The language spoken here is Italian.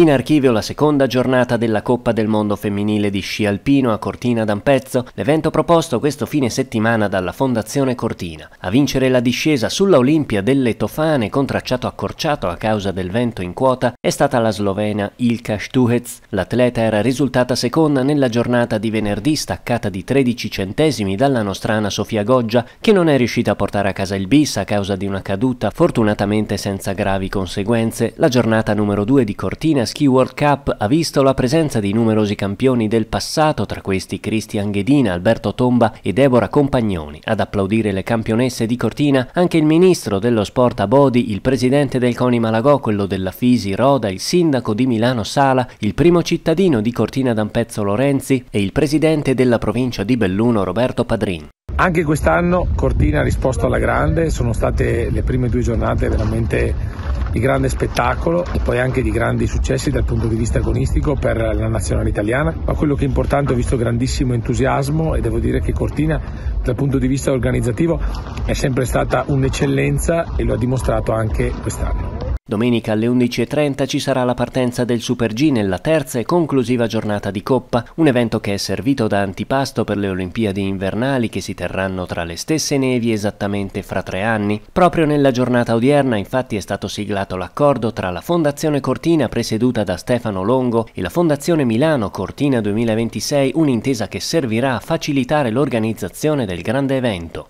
In archivio la seconda giornata della Coppa del Mondo Femminile di Sci Alpino a Cortina d'Ampezzo, l'evento proposto questo fine settimana dalla Fondazione Cortina. A vincere la discesa sulla Olimpia delle Tofane con tracciato accorciato a causa del vento in quota è stata la slovena Ilka Stuhec. L'atleta era risultata seconda nella giornata di venerdì staccata di 13 centesimi dalla nostrana Sofia Goggia che non è riuscita a portare a casa il bis a causa di una caduta fortunatamente senza gravi conseguenze. La giornata numero 2 di Cortina Ski World Cup ha visto la presenza di numerosi campioni del passato, tra questi Cristian Ghedina, Alberto Tomba e Deborah Compagnoni. Ad applaudire le campionesse di Cortina anche il ministro dello sport Abodi, il presidente del CONI Malagò, quello della Fisi Roda, il sindaco di Milano Sala, il primo cittadino di Cortina d'Ampezzo Lorenzi e il presidente della provincia di Belluno Roberto Padrin. Anche quest'anno Cortina ha risposto alla grande, sono state le prime due giornate veramente di grande spettacolo e poi anche di grandi successi dal punto di vista agonistico per la nazionale italiana, ma quello che è importante ho visto grandissimo entusiasmo e devo dire che Cortina dal punto di vista organizzativo è sempre stata un'eccellenza e lo ha dimostrato anche quest'anno. Domenica alle 11.30 ci sarà la partenza del Super G nella terza e conclusiva giornata di Coppa, un evento che è servito da antipasto per le Olimpiadi invernali che si terranno tra le stesse nevi esattamente fra tre anni. Proprio nella giornata odierna infatti è stato siglato l'accordo tra la Fondazione Cortina presieduta da Stefano Longo e la Fondazione Milano Cortina 2026, un'intesa che servirà a facilitare l'organizzazione del grande evento.